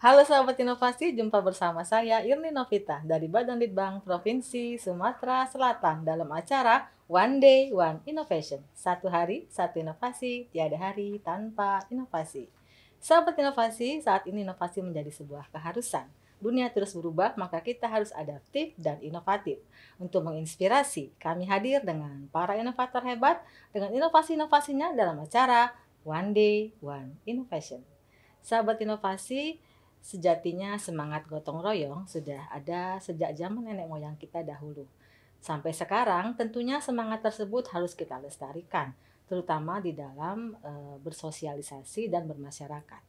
Halo sahabat inovasi, jumpa bersama saya Irni Novita dari Badan Litbang Provinsi Sumatera Selatan dalam acara One Day One Innovation. Satu hari, satu inovasi, tiada hari tanpa inovasi. Sahabat inovasi, saat ini inovasi menjadi sebuah keharusan. Dunia terus berubah, maka kita harus adaptif dan inovatif. Untuk menginspirasi, kami hadir dengan para inovator hebat dengan inovasi-inovasinya dalam acara One Day One Innovation. Sahabat inovasi, Sejatinya semangat gotong royong sudah ada sejak zaman nenek moyang kita dahulu. Sampai sekarang tentunya semangat tersebut harus kita lestarikan, terutama di dalam e, bersosialisasi dan bermasyarakat.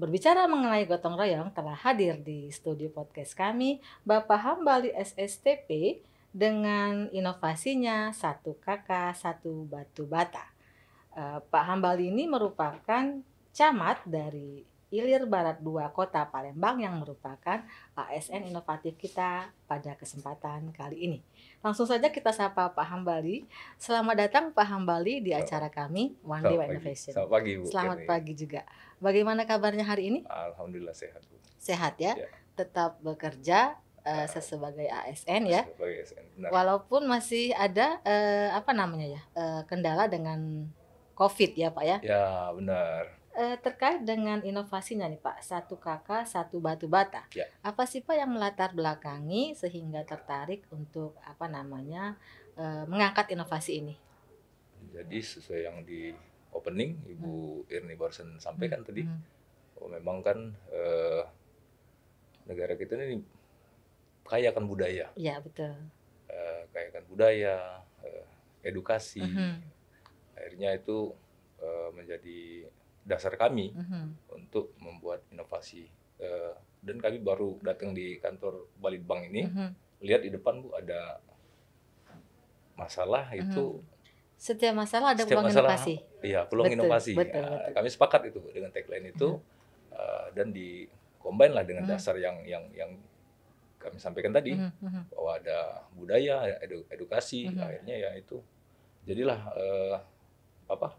Berbicara mengenai gotong royong telah hadir di studio podcast kami Bapak Hambali SSTP dengan inovasinya satu kakak satu batu bata. E, Pak Hambali ini merupakan camat dari Ilir Barat 2 Kota Palembang yang merupakan ASN inovatif kita pada kesempatan kali ini. Langsung saja kita sapa Pak Hambali. Selamat datang Pak Hambali di acara kami One Day Innovation. Selamat pagi Bu. Selamat pagi juga. Bagaimana kabarnya hari ini? Alhamdulillah sehat Bu. Sehat ya? ya. Tetap bekerja uh, sebagai ASN ya. Sebagai ASN. Benar. Walaupun masih ada uh, apa namanya ya uh, kendala dengan COVID ya Pak ya. Ya benar. Eh, terkait dengan inovasinya nih Pak, satu kakak satu batu bata. Ya. Apa sih Pak yang melatar belakangi sehingga tertarik untuk apa namanya eh, mengangkat inovasi ini? Jadi sesuai yang di opening Ibu hmm. Irni Borsen sampaikan hmm. tadi, oh, memang kan eh, negara kita ini kaya akan budaya. Iya betul. Eh, kaya akan budaya, eh, edukasi. Hmm. hmm. Akhirnya itu eh, menjadi dasar kami mm-hmm. untuk membuat inovasi. Uh, dan kami baru mhm. datang di kantor Balitbank ini, mm-hmm. lihat di depan Bu ada masalah mm-hmm. itu. Setiap masalah ada setiap peluang masalah, inovasi. Iya, peluang betul, inovasi. Betul, betul, ya, betul. Kami sepakat itu dengan tagline itu mm-hmm. uh, dan di combine lah dengan mm-hmm. dasar yang yang yang kami sampaikan tadi mm-hmm. bahwa ada budaya, edu, edukasi, mm-hmm. akhirnya ya itu jadilah uh, apa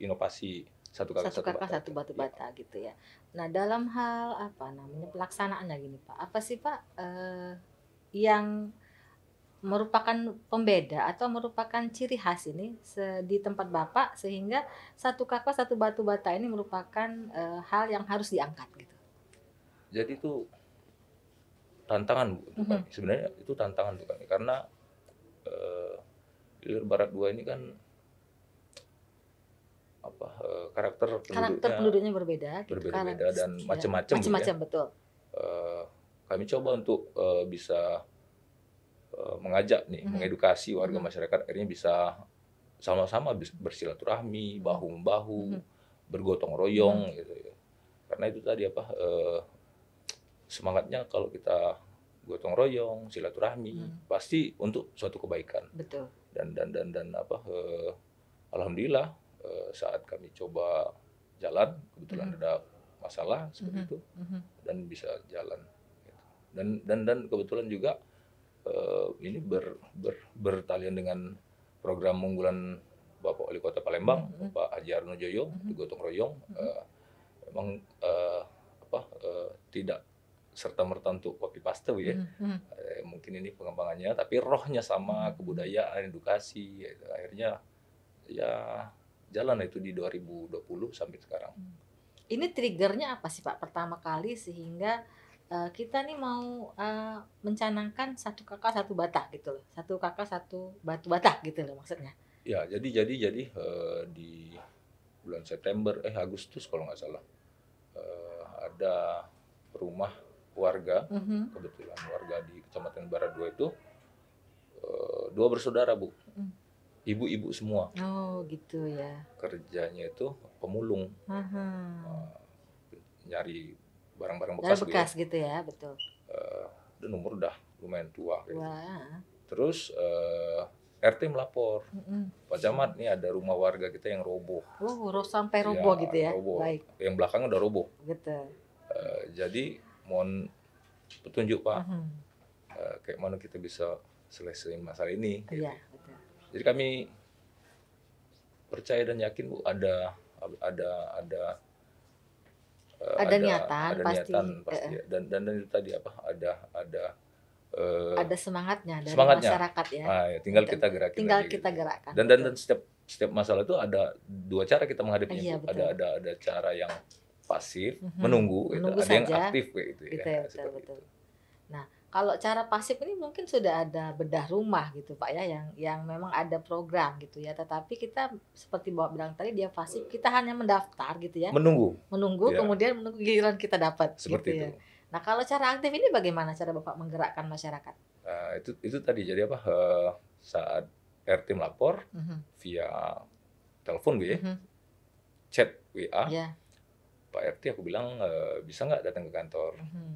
inovasi satu kakak satu, kakak, satu batu iya. bata ya. gitu ya. Nah dalam hal apa namanya pelaksanaannya gini pak, apa sih pak eh, yang merupakan pembeda atau merupakan ciri khas ini di tempat bapak sehingga satu kakak satu batu bata ini merupakan eh, hal yang harus diangkat gitu. Jadi itu tantangan bu, mm -hmm. sebenarnya itu tantangan bukan karena eh, Ilir Barat dua ini kan apa eh, karakter penduduknya, karakter penduduknya berbeda, gitu. berbeda dan macam-macam. Macam-macam gitu ya. betul. Uh, kami coba untuk uh, bisa uh, mengajak nih, hmm. mengedukasi warga hmm. masyarakat akhirnya bisa sama-sama bersilaturahmi, bahu membahu, hmm. bergotong royong hmm. gitu ya. Karena itu tadi apa uh, semangatnya kalau kita gotong royong, silaturahmi, hmm. pasti untuk suatu kebaikan. Betul. Dan dan dan dan apa? Uh, Alhamdulillah Eh, saat kami coba jalan kebetulan mm -hmm. ada masalah seperti mm -hmm. itu mm -hmm. dan bisa jalan gitu. dan dan dan kebetulan juga uh, ini ber, ber bertalian dengan program unggulan Bapak Wali Kota Palembang mm -hmm. Pak Haji Arno Joyo mm -hmm. gotong royong mm -hmm. uh, memang uh, apa uh, tidak serta merta untuk kopi paste ya mm -hmm. uh, mungkin ini pengembangannya tapi rohnya sama mm-hmm. kebudayaan edukasi ya, akhirnya ya jalan itu di 2020 sampai sekarang. Hmm. Ini triggernya apa sih Pak pertama kali sehingga uh, kita nih mau uh, mencanangkan satu kakak satu bata gitu loh. Satu kakak satu batu bata gitu loh maksudnya. Ya, jadi jadi jadi uh, di bulan September eh Agustus kalau nggak salah uh, ada rumah warga mm -hmm. kebetulan warga di Kecamatan Barat dua itu uh, dua bersaudara Bu ibu-ibu semua. Oh gitu ya. Kerjanya itu pemulung, uh-huh. uh, nyari barang-barang bekas, bekas gitu, ya. gitu ya, betul. Uh, eh, dan umur udah lumayan tua. Gitu. Wah. Terus uh, eh, RT melapor, mm-hmm. Pak Camat nih ada rumah warga kita yang roboh. Oh, ro- sampai iya, roboh ya, gitu ya? Roboh. Baik. Yang belakang udah roboh. Gitu. Uh, jadi mohon petunjuk Pak, mm-hmm. uh, kayak mana kita bisa selesai masalah ini. Iya, gitu. Yeah, jadi kami percaya dan yakin Bu ada ada ada eh, ada, ada niatan ada pasti, niatan, pasti. Uh, dan, dan dan itu tadi apa ada ada uh, ada semangatnya dari semangatnya. masyarakat ya. nah, ya tinggal kita gerakin. Tinggal lagi, kita gitu. Dan dan, dan setiap setiap masalah itu ada dua cara kita menghadapinya. Iya, ada ada ada cara yang pasif, mm -hmm. menunggu, gitu. ada yang aktif kayak gitu, ya. gitu ya. ya betul, betul. Itu. Nah, kalau cara pasif ini mungkin sudah ada bedah rumah gitu Pak ya yang yang memang ada program gitu ya. Tetapi kita seperti bawa bilang tadi dia pasif kita hanya mendaftar gitu ya. Menunggu. Menunggu ya. kemudian menunggu giliran kita dapat. Gitu seperti gitu itu. Ya. Nah kalau cara aktif ini bagaimana cara Bapak menggerakkan masyarakat? Uh, itu itu tadi jadi apa uh, saat RT melapor uh mhm. -huh. via telepon gue, uh -huh. chat WA. Yeah. Pak RT aku bilang uh, bisa nggak datang ke kantor. uh mhm. -huh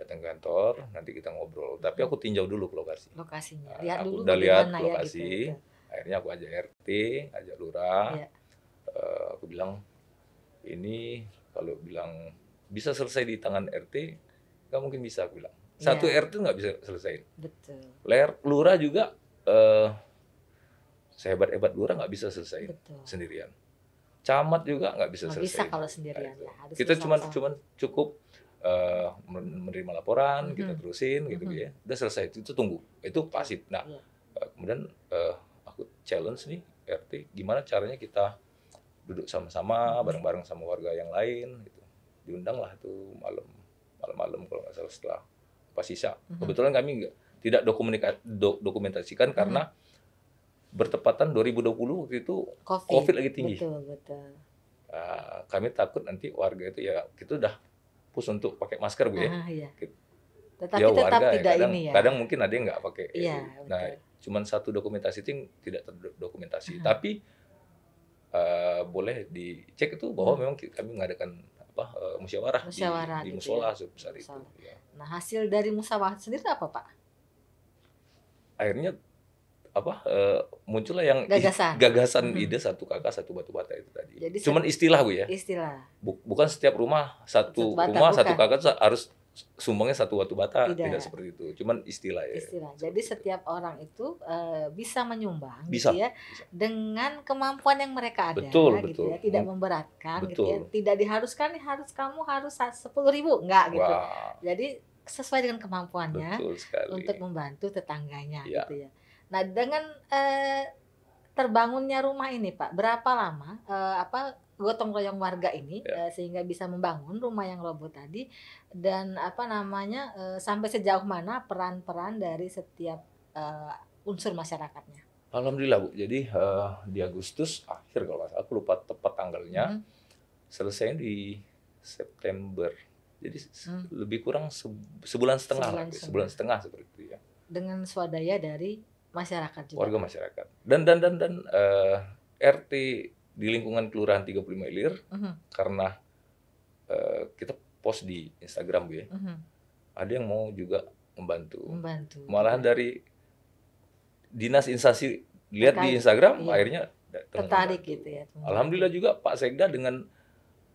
datang ke kantor nanti kita ngobrol tapi aku tinjau dulu ke lokasi lokasinya nah, aku dulu udah lihat ya, lokasi gitu, gitu. akhirnya aku ajak RT ajak lurah ya. uh, eh, aku bilang ini kalau bilang bisa selesai di tangan RT nggak mungkin bisa aku bilang iya. satu ya. RT nggak bisa selesai betul Ler, lurah juga uh, eh, sehebat hebat lurah nggak bisa selesai sendirian camat juga nggak bisa gak selesai bisa kalau sendirian nah, lah. kita cuma cuman cukup uh, menerima laporan, hmm. kita terusin gitu hmm. Gitu ya. Udah selesai itu, itu tunggu. Itu pasif. Nah, yeah. Iya. uh, kemudian uh, aku challenge nih RT gimana caranya kita duduk sama-sama hmm. bareng-bareng sama warga yang lain gitu. Diundang lah tuh malam malam-malam kalau nggak salah setelah pas sisa. Hmm. Kebetulan kami enggak, tidak dokumentasikan, do, dokumentasikan hmm. karena bertepatan 2020 waktu itu COVID, COVID lagi tinggi. Betul, betul. Uh, kami takut nanti warga itu ya kita udah push untuk pakai masker bu ya. Ah, iya. Gitu. Tetapi ya, warga, ya, tidak ya. kadang, ini ya. Kadang mungkin ada yang nggak pakai. Ya, iya, Nah, cuman satu dokumentasi itu tidak terdokumentasi. Hmm. Tapi uh, boleh dicek itu bahwa hmm. memang kami mengadakan apa uh, musyawarah, musyawarah di, gitu ya. musola ya. sebesar itu. Ya. Nah, hasil dari musyawarah sendiri apa, Pak? Akhirnya apa uh, muncullah yang gagasan, gagasan hmm. ide satu kakak satu batu bata itu tadi. Jadi cuman istilah bu ya. Istilah. Bukan setiap rumah satu, bata, rumah bukan. satu kakak harus sumbangnya satu batu bata tidak. tidak seperti itu. Cuman istilah ya. Istilah. Jadi setiap orang itu uh, bisa menyumbang gitu bisa, gitu ya bisa. dengan kemampuan yang mereka ada betul, gitu ya. betul. ya, tidak hmm. memberatkan betul. gitu ya. Tidak diharuskan harus kamu harus sepuluh ribu enggak gitu. Wow. Jadi sesuai dengan kemampuannya untuk membantu tetangganya ya. gitu ya. Nah, dengan eh, terbangunnya rumah ini, Pak, berapa lama eh, apa gotong royong warga ini ya. eh, sehingga bisa membangun rumah yang roboh tadi dan apa namanya eh, sampai sejauh mana peran-peran dari setiap eh, unsur masyarakatnya? Alhamdulillah Bu. Jadi eh, di Agustus akhir kalau aku lupa tepat tanggalnya. Hmm. Selesai di September. Jadi hmm. lebih kurang sebulan setengah, sebulan, sebulan setengah seperti itu ya. Dengan swadaya dari masyarakat juga. warga masyarakat dan dan dan dan uh, eh, RT di lingkungan kelurahan 35 Ilir uh mhm. -huh. karena uh, kita post di Instagram bu ya uh -huh. ada yang mau juga membantu membantu malahan dari dinas instansi lihat di Instagram iya. akhirnya tertarik gitu ya teman. alhamdulillah juga Pak Sekda dengan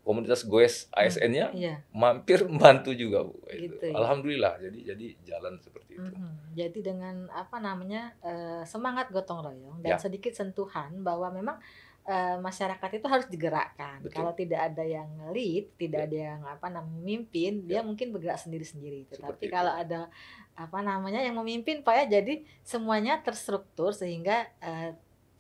komunitas goes ASN-nya ah, iya. mampir membantu juga bu. Gitu, itu. ya. Alhamdulillah jadi jadi jalan seperti itu. -hmm. Jadi dengan apa namanya uh, semangat gotong royong dan ya. sedikit sentuhan bahwa memang uh, masyarakat itu harus digerakkan. Betul. Kalau tidak ada yang lead, tidak ya. ada yang apa namanya memimpin, ya. dia mungkin bergerak sendiri-sendiri. Tetapi kalau ada apa namanya yang memimpin, Pak ya jadi semuanya terstruktur sehingga uh,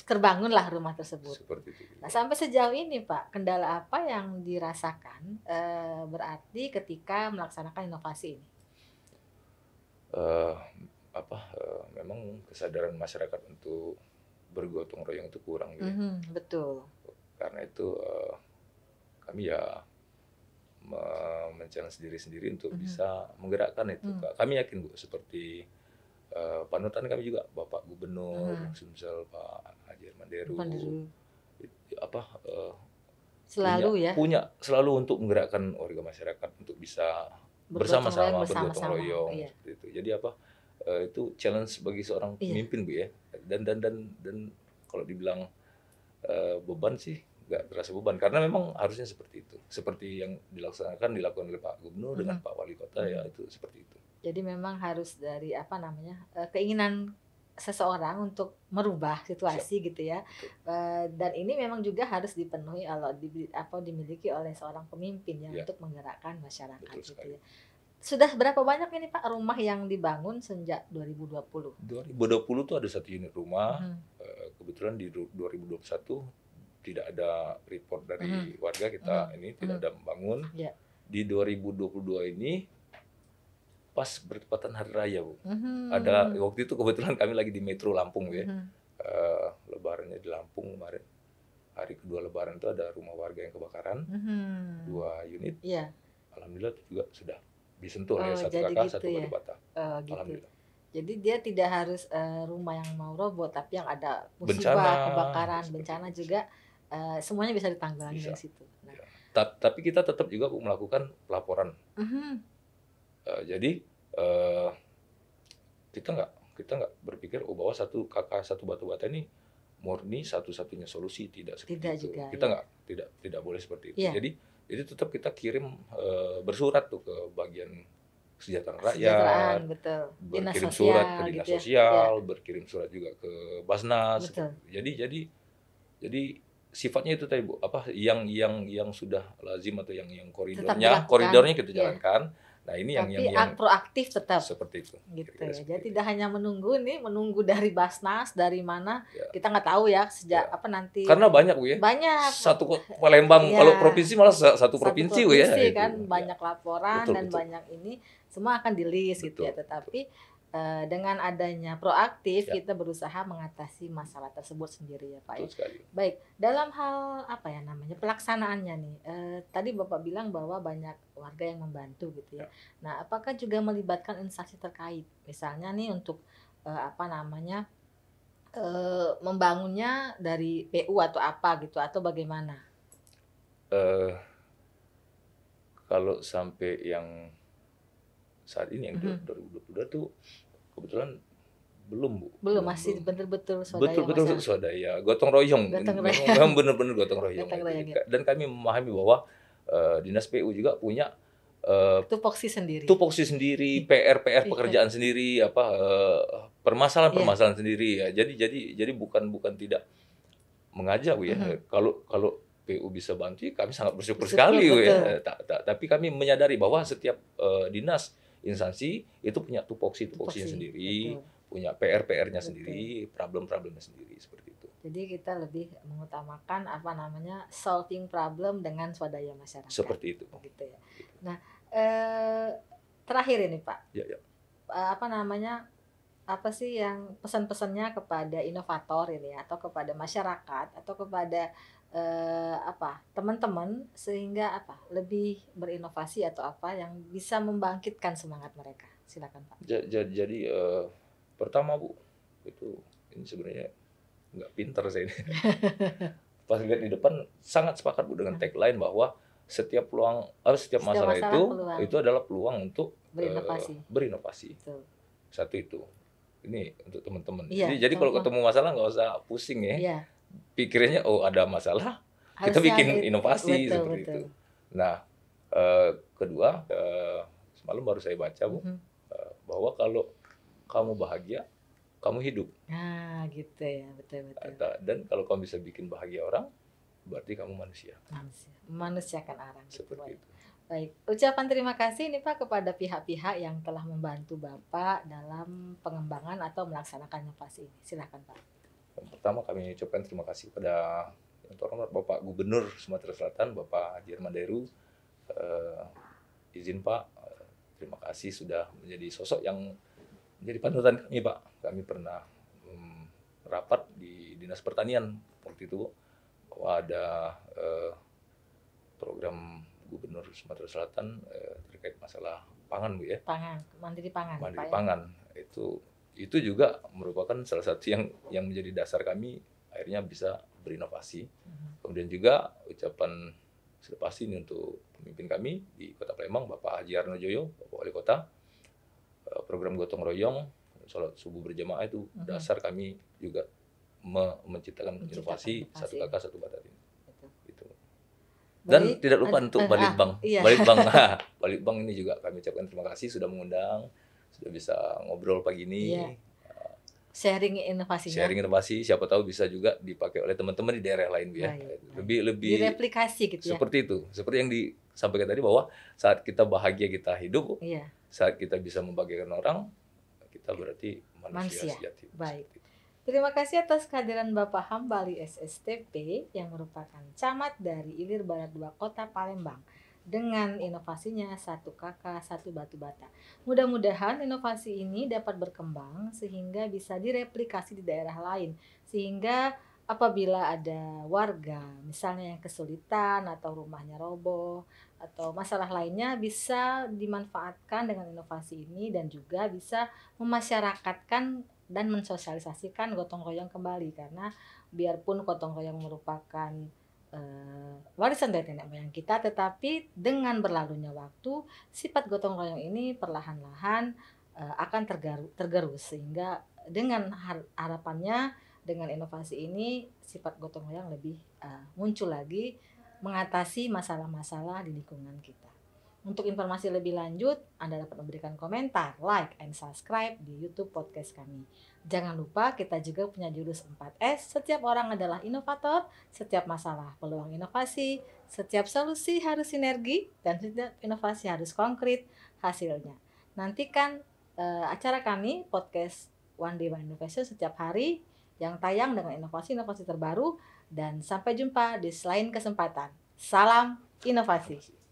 terbangunlah rumah tersebut. Seperti itu. Nah, sampai sejauh ini Pak, kendala apa yang dirasakan e, berarti ketika melaksanakan inovasi ini? Uh, apa uh, memang kesadaran masyarakat untuk bergotong royong itu kurang gitu. Mm -hmm, betul. Karena itu uh, kami ya me sendiri sendiri untuk mm -hmm. bisa menggerakkan itu. Mm. Kami yakin Bu seperti Eh, panutan kami juga Bapak Gubernur hmm. Sumsel Pak Haji Manderu, apa uh, selalu punya, ya punya selalu untuk menggerakkan warga masyarakat untuk bisa bersama-sama bergotong royong iya. itu. Jadi apa uh, itu challenge bagi seorang iya. pemimpin bu ya. Dan dan dan dan kalau dibilang uh, beban sih nggak terasa beban karena memang harusnya seperti itu. Seperti yang dilaksanakan dilakukan oleh Pak Gubernur -hmm. dengan Pak Wali Kota -hmm. ya iya. itu seperti itu. Jadi memang harus dari apa namanya eh, keinginan seseorang untuk merubah situasi Siap. gitu ya. Eh, dan ini memang juga harus dipenuhi kalau apa dimiliki oleh seorang pemimpin ya, ya. untuk menggerakkan masyarakat Betul gitu ya. Sudah berapa banyak ini Pak rumah yang dibangun sejak 2020? 2020 tuh ada satu unit rumah. Hmm. ribu eh, kebetulan di 2021 tidak ada report dari hmm. warga kita hmm. ini tidak hmm. ada membangun. Ya. Di 2022 ini pas bertepatan hari raya bu. Mm-hmm. Ada waktu itu kebetulan kami lagi di Metro Lampung ya. Mm-hmm. Uh, lebarannya di Lampung kemarin. Hari kedua lebaran itu ada rumah warga yang kebakaran. Mm-hmm. Dua unit. Yeah. Alhamdulillah juga sudah disentuh ya. oh, ya satu kakak gitu satu ya? bata. Oh, gitu. Alhamdulillah. Jadi dia tidak harus uh, rumah yang mau roboh tapi yang ada musibah, bencana, kebakaran, bencana juga uh, semuanya bisa ditanggulangi di situ. Nah. Ya. tapi kita tetap juga melakukan pelaporan. Mm -hmm Eh, jadi uh, kita nggak kita nggak berpikir oh bahwa satu kakak satu batu bata ini murni satu-satunya solusi tidak seperti tidak itu. Juga, kita ya. nggak ya. tidak tidak boleh seperti itu. Ya. Jadi jadi tetap kita kirim uh, bersurat tuh ke bagian kesejahteraan rakyat, betul. berkirim sosial, surat ke dinas gitu ya. sosial, ya. berkirim surat juga ke Basnas. Betul. Jadi jadi jadi sifatnya itu tadi bu apa yang yang yang sudah lazim atau yang yang koridornya koridornya kita iya. jalankan. Ya Nah ini yang, yang yang proaktif tetap seperti itu. Gitu ya. Jadi itu. tidak hanya menunggu nih, menunggu dari Basnas dari mana ya. kita nggak tahu ya sejak ya. apa nanti. Karena banyak bu ya. Banyak. Satu Palembang ya. kalau provinsi malah satu, satu provinsi, bu ya. kan itu. Ya. banyak laporan betul, dan betul. banyak ini semua akan di gitu ya. Tetapi Eh, dengan adanya proaktif ya. kita berusaha mengatasi masalah tersebut sendiri ya Pak. Ya. Betul Baik, dalam hal apa ya namanya pelaksanaannya nih. Uh, tadi Bapak bilang bahwa banyak warga yang membantu gitu ya. ya. Nah, apakah juga melibatkan instansi terkait? Misalnya nih untuk uh, apa namanya? membangunnya dari PU atau apa gitu atau bagaimana? Uh, kalau sampai yang saat ini yang mm -hmm. 2022 tuh kebetulan belum bu belum masih betul-betul swadaya betul-betul masa... swadaya gotong royong memang benar-benar gotong royong, ya. dan kami memahami bahwa uh, dinas PU juga punya uh, tupoksi sendiri tupoksi sendiri iya. PR PR iya. pekerjaan sendiri apa uh, permasalahan iya. permasalahan yeah. sendiri ya jadi jadi jadi bukan bukan tidak mengajak bu ya mm-hmm. kalau PU bisa bantu ya kami sangat bersyukur, bersyukur sekali ya. betul. ya tapi kami menyadari bahwa setiap uh, dinas instansi itu punya tupoksi tupoksinya sendiri, betul. punya PR PR-nya sendiri, problem-problemnya sendiri seperti itu. Jadi kita lebih mengutamakan apa namanya solving problem dengan swadaya masyarakat. Seperti itu. Gitu ya. Nah, eh, terakhir ini Pak. Ya, ya. Eh, apa namanya? Apa sih yang pesan-pesannya kepada inovator ini atau kepada masyarakat atau kepada eh, apa teman-teman sehingga apa lebih berinovasi atau apa yang bisa membangkitkan semangat mereka silakan pak jadi, jadi eh, pertama bu itu ini sebenarnya nggak pinter saya ini pas lihat di depan sangat sepakat bu dengan tagline bahwa setiap peluang eh, setiap, setiap masalah, masalah itu peluang. itu adalah peluang untuk berinovasi eh, berinovasi satu itu ini untuk teman-teman. Iya, jadi, jadi kalau ketemu masalah nggak usah pusing ya. Iya pikirnya oh ada masalah, Harus kita bikin inovasi betul, seperti betul. itu. Nah, eh, kedua eh, semalam baru saya baca bu hmm. eh, bahwa kalau kamu bahagia, kamu hidup. Nah, gitu ya, betul betul. Nah, dan kalau kamu bisa bikin bahagia orang, berarti kamu manusia. Manusia, manusiakan orang. Gitu, seperti gitu. itu. Baik, ucapan terima kasih ini Pak kepada pihak-pihak yang telah membantu Bapak dalam pengembangan atau melaksanakan inovasi ini. Silahkan Pak. Yang pertama kami ucapkan terima kasih kepada yang terhormat Bapak Gubernur Sumatera Selatan, Bapak Jerman Deru uh, izin Pak, uh, terima kasih sudah menjadi sosok yang menjadi panutan kami Pak. Kami pernah um, rapat di Dinas Pertanian waktu itu bahwa ada uh, program Gubernur Sumatera Selatan uh, terkait masalah pangan Bu ya. Pangan, mandiri pangan. Mandiri ya. pangan itu itu juga merupakan salah satu yang yang menjadi dasar kami akhirnya bisa berinovasi. Mm-hmm. Kemudian juga ucapan selepas ini untuk pemimpin kami di Kota Palembang, Bapak Haji Arno Joyo, Bapak Wali Kota, eh, program gotong royong, sholat subuh berjamaah itu mm-hmm. dasar kami juga me menciptakan, inovasi satu kakak satu batat gitu. ini. Dan Bali, tidak lupa untuk uh, eh, Balitbang. Ah, iya. Balitbang. Balitbang ini juga kami ucapkan terima kasih sudah mengundang sudah bisa ngobrol pagi ini. Yeah. Iya. Sharing inovasi. Sharing inovasi, siapa tahu bisa juga dipakai oleh teman-teman di daerah lain biar ya. lebih lebih direplikasi gitu ya. Seperti itu, seperti yang disampaikan tadi bahwa saat kita bahagia kita hidup, iya. saat kita bisa membagikan orang, kita berarti manusia, manusia. sejati. Baik. Terima kasih atas kehadiran Bapak Hambali SSTP yang merupakan camat dari Ilir Barat 2 Kota Palembang dengan inovasinya satu kakak satu batu bata. Mudah-mudahan inovasi ini dapat berkembang sehingga bisa direplikasi di daerah lain sehingga apabila ada warga misalnya yang kesulitan atau rumahnya roboh atau masalah lainnya bisa dimanfaatkan dengan inovasi ini dan juga bisa memasyarakatkan dan mensosialisasikan gotong royong kembali karena biarpun gotong royong merupakan uh, warisan dari nenek moyang kita, tetapi dengan berlalunya waktu, sifat gotong royong ini perlahan-lahan uh, akan tergaru, tergerus sehingga dengan har harapannya dengan inovasi ini sifat gotong royong lebih uh, muncul lagi mengatasi masalah-masalah di lingkungan kita. Untuk informasi lebih lanjut, Anda dapat memberikan komentar, like, and subscribe di YouTube podcast kami. Jangan lupa kita juga punya jurus 4S, setiap orang adalah inovator, setiap masalah peluang inovasi, setiap solusi harus sinergi, dan setiap inovasi harus konkret hasilnya. Nantikan uh, acara kami, podcast One Day One Innovation setiap hari, yang tayang dengan inovasi-inovasi terbaru, dan sampai jumpa di selain kesempatan. Salam inovasi!